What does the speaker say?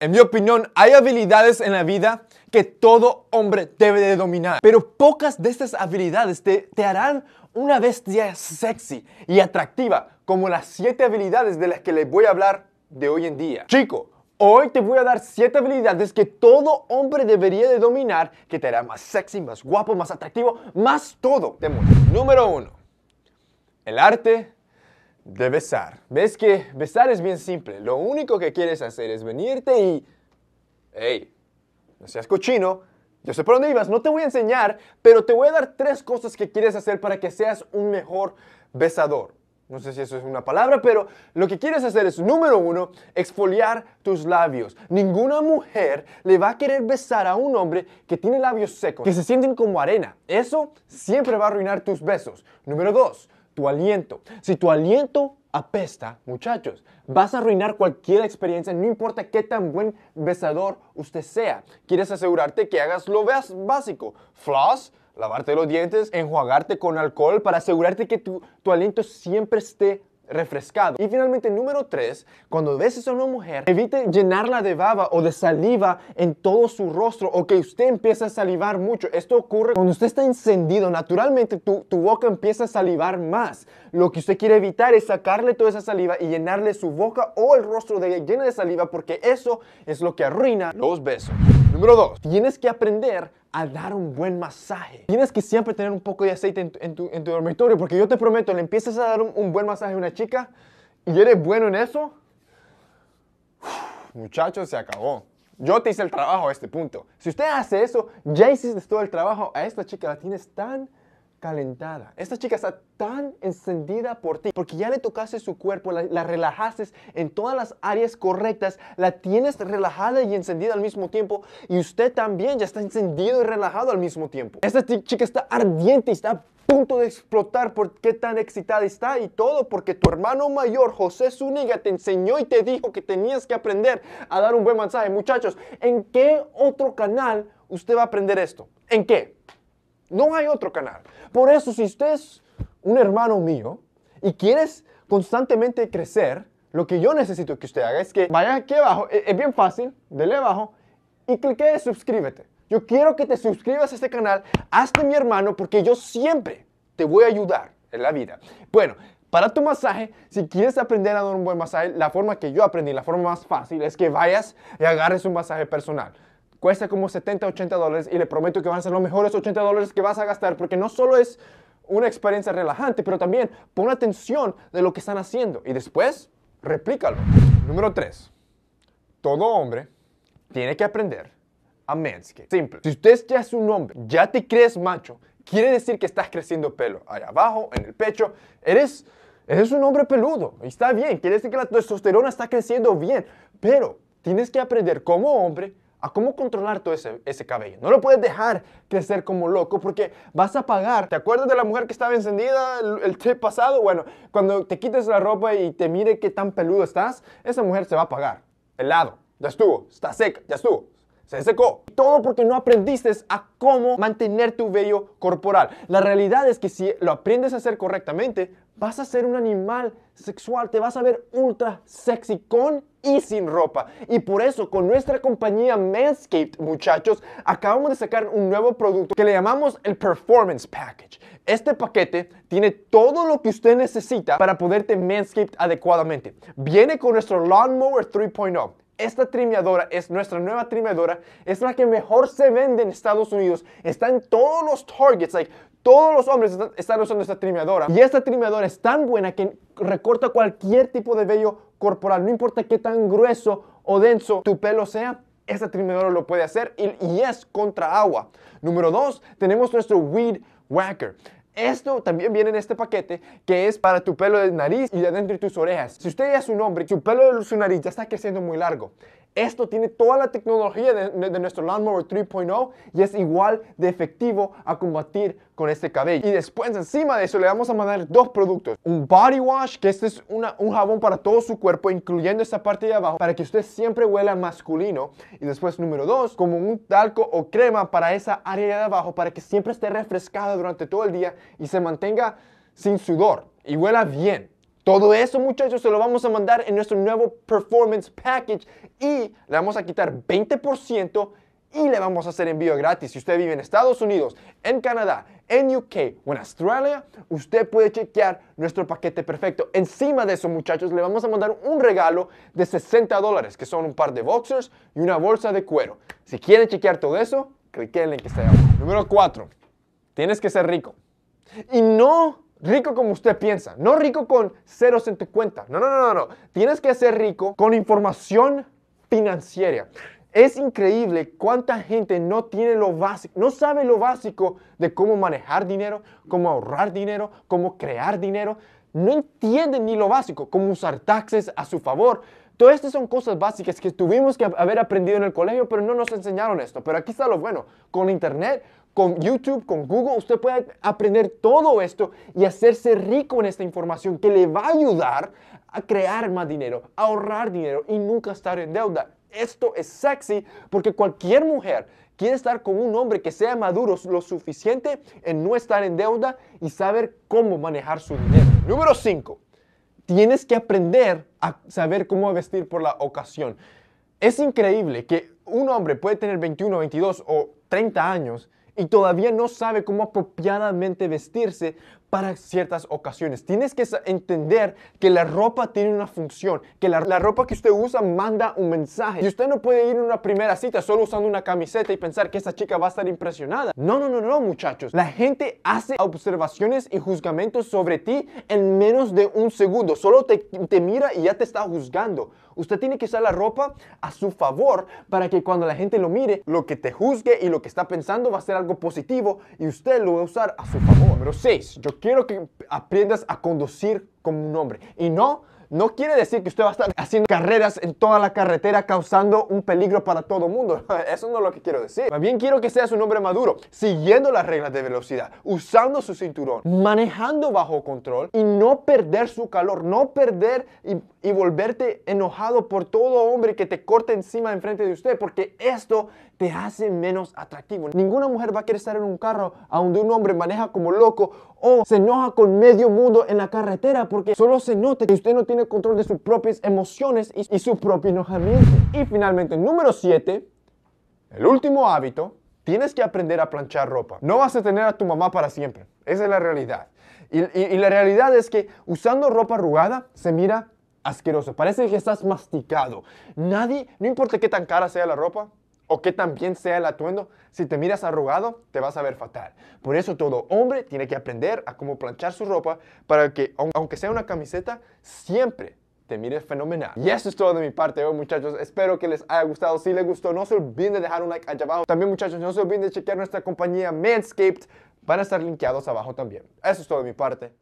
En mi opinión, hay habilidades en la vida que todo hombre debe de dominar, pero pocas de estas habilidades te, harán una bestia sexy y atractiva, como las 7 habilidades de las que les voy a hablar de hoy en día. Chico, Hoy te voy a dar 7 habilidades que todo hombre debería de dominar, que te hará más sexy, más guapo, más atractivo, más todo. Número 1. El arte de besar. ¿Ves que besar es bien simple? Lo único que quieres hacer es venirte y... ¡Ey! No seas cochino. Yo sé por dónde ibas, no te voy a enseñar, pero te voy a dar tres cosas que quieres hacer para que seas un mejor besador. No sé si eso es una palabra, pero lo que quieres hacer es, número uno, exfoliar tus labios. Ninguna mujer le va a querer besar a un hombre que tiene labios secos, que se sienten como arena. Eso siempre va a arruinar tus besos. Número dos, tu aliento. Si tu aliento apesta, muchachos, vas a arruinar cualquier experiencia, no importa qué tan buen besador usted sea. Quieres asegurarte que hagas lo básico. Floss, lavarte los dientes, enjuagarte con alcohol para asegurarte que tu, tu aliento siempre esté refrescado. Y finalmente, número 3, cuando beses a una mujer, evite llenarla de baba o de saliva en todo su rostro o que usted empiece a salivar mucho. Esto ocurre cuando usted está encendido, naturalmente tu, tu boca empieza a salivar más. Lo que usted quiere evitar es sacarle toda esa saliva y llenarle su boca o el rostro de ella llena de saliva porque eso es lo que arruina los besos. Número dos Tienes que aprender a dar un buen masaje. Tienes que siempre tener un poco de aceite en tu, dormitorio, porque yo te prometo, le empiezas a dar un, un buen masaje a una chica y eres bueno en eso, muchachos, se acabó. Yo te hice el trabajo a este punto. Si usted hace eso, ya hiciste todo el trabajo. A esta chica la tienes tan calentada. Esta chica está tan encendida por ti porque ya le tocaste su cuerpo, la, la, relajaste en todas las áreas correctas, la tienes relajada y encendida al mismo tiempo y usted también ya está encendido y relajado al mismo tiempo. Esta chica está ardiente y está a punto de explotar por qué tan excitada está y todo porque tu hermano mayor José Zúñiga te enseñó y te dijo que tenías que aprender a dar un buen mensaje. Muchachos, ¿en qué otro canal usted va a aprender esto? ¿En qué? No hay otro canal. Por eso, si usted es un hermano mío y quieres constantemente crecer, lo que yo necesito que usted haga es que vaya aquí abajo, e-, es bien fácil, dele abajo y clique suscríbete. Yo quiero que te suscribas a este canal, hazte mi hermano porque yo siempre te voy a ayudar en la vida. Bueno, para tu masaje, si quieres aprender a dar un buen masaje, la forma que yo aprendí, la forma más fácil es que vayas y agarres un masaje personal cuesta como 70, 80 dólares y le prometo que van a ser los mejores 80 dólares que vas a gastar porque no solo es una experiencia relajante, pero también pon atención de lo que están haciendo y después replícalo. Número 3. Todo hombre tiene que aprender a que Simple. Si usted ya es un hombre, ya te crees macho, quiere decir que estás creciendo pelo allá abajo, en el pecho, eres... Eres un hombre peludo, y está bien, quiere decir que la testosterona está creciendo bien, pero tienes que aprender como hombre a cómo controlar todo ese, cabello. No lo puedes dejar crecer como loco porque vas a pagar. ¿Te acuerdas de la mujer que estaba encendida el, el pasado? Bueno, cuando te quites la ropa y te mire qué tan peludo estás, esa mujer se va a pagar. lado ya estuvo. Está seca, ya estuvo se secó. Todo porque no aprendiste a cómo mantener tu vello corporal. La realidad es que si lo aprendes a hacer correctamente, vas a ser un animal sexual, te vas a ver ultra sexy con y sin ropa. Y por eso con nuestra compañía Manscaped, muchachos, acabamos de sacar un nuevo producto que le llamamos el Performance Package. Este paquete tiene todo lo que usted necesita para poderte Manscaped adecuadamente. Viene con nuestro Lawnmower 3.0 esta trimeadora es nuestra nueva trimeadora, es la que mejor se vende en Estados Unidos. Está en todos los targets, like todos los hombres están, usando esta trimeadora. Y esta trimeadora es tan buena que recorta cualquier tipo de vello corporal, no importa qué tan grueso o denso tu pelo sea, esta trimeadora lo puede hacer y, y es contra agua. Número dos, tenemos nuestro Weed Whacker. Esto también viene en este paquete que es para tu pelo de nariz y de de tus orejas. Si usted es un hombre, tu pelo de su nariz ya está creciendo muy largo esto tiene toda la tecnología de, nuestro Lawnmower 3.0 y es igual de efectivo a combatir con este cabello. Y después encima de eso le vamos a mandar dos productos. Un body wash, que este es un jabón para todo su cuerpo, incluyendo esta parte de abajo, para que usted siempre huela masculino. Y después número dos, como un talco o crema para esa área de abajo, para que siempre esté refrescada durante todo el día y se mantenga sin sudor y huela bien. Todo eso, muchachos, se lo vamos a mandar en nuestro nuevo Performance Package y le vamos a quitar 20% y le vamos a hacer envío gratis. Si usted vive en Estados Unidos, en Canadá, en UK o en Australia, usted puede chequear nuestro paquete perfecto. Encima de eso, muchachos, le vamos a mandar un regalo de 60 dólares, que son un par de boxers y una bolsa de cuero. Si quieren chequear todo eso, clique en el link que está abajo. Número 4. Tienes que ser rico. Y no Rico como usted piensa, no rico con ceros en tu cuenta. No, no, no, no, Tienes que ser rico con información financiera. Es increíble cuánta gente no tiene lo básico, no sabe lo básico de cómo manejar dinero, cómo ahorrar dinero, cómo crear dinero. No entienden ni lo básico, cómo usar taxes a su favor. Todas estas son cosas básicas que tuvimos que haber aprendido en el colegio, pero no nos enseñaron esto. Pero aquí está lo bueno. Con internet con YouTube, con Google, usted puede aprender todo esto y hacerse rico en esta información que le va a ayudar a crear más dinero, a ahorrar dinero y nunca estar en deuda. Esto es sexy porque cualquier mujer quiere estar con un hombre que sea maduro lo suficiente en no estar en deuda y saber cómo manejar su dinero. Número 5. Tienes que aprender a saber cómo vestir por la ocasión. Es increíble que un hombre puede tener 21, 22 o 30 años y todavía no sabe cómo apropiadamente vestirse para ciertas ocasiones. Tienes que entender que la ropa tiene una función, que la, ropa que usted usa manda un mensaje. Y usted no puede ir en una primera cita solo usando una camiseta y pensar que esa chica va a estar impresionada. No, no, no, no, muchachos. La gente hace observaciones y juzgamentos sobre ti en menos de un segundo. Solo te, te mira y ya te está juzgando. Usted tiene que usar la ropa a su favor para que cuando la gente lo mire, lo que te juzgue y lo que está pensando va a ser algo positivo y usted lo va a usar a su favor. Número 6. Yo quiero que aprendas a conducir como un hombre. Y no no quiere decir que usted va a estar haciendo carreras en toda la carretera causando un peligro para todo el mundo. Eso no es lo que quiero decir. también quiero que seas un hombre maduro, siguiendo las reglas de velocidad, usando su cinturón, manejando bajo control y no perder su calor, no perder y, y volverte enojado por todo hombre que te corte encima enfrente de usted, porque esto te hace menos atractivo. Ninguna mujer va a querer estar en un carro a donde un hombre maneja como loco o se enoja con medio mundo en la carretera porque solo se nota que usted no tiene control de sus propias emociones y, su propio enojamiento. Y finalmente, número 7, el último hábito, tienes que aprender a planchar ropa. No vas a tener a tu mamá para siempre. Esa es la realidad. y la realidad es que usando ropa arrugada se mira asqueroso. Parece que estás masticado. Nadie, no importa qué tan cara sea la ropa, o que también sea el atuendo, si te miras arrugado, te vas a ver fatal. Por eso todo hombre tiene que aprender a cómo planchar su ropa para que, aunque sea una camiseta, siempre te mires fenomenal. Y eso es todo de mi parte hoy, oh, muchachos. Espero que les haya gustado. Si les gustó, no se olviden de dejar un like allá abajo. También, muchachos, no se olviden de chequear nuestra compañía Manscaped. Van a estar linkeados abajo también. Eso es todo de mi parte.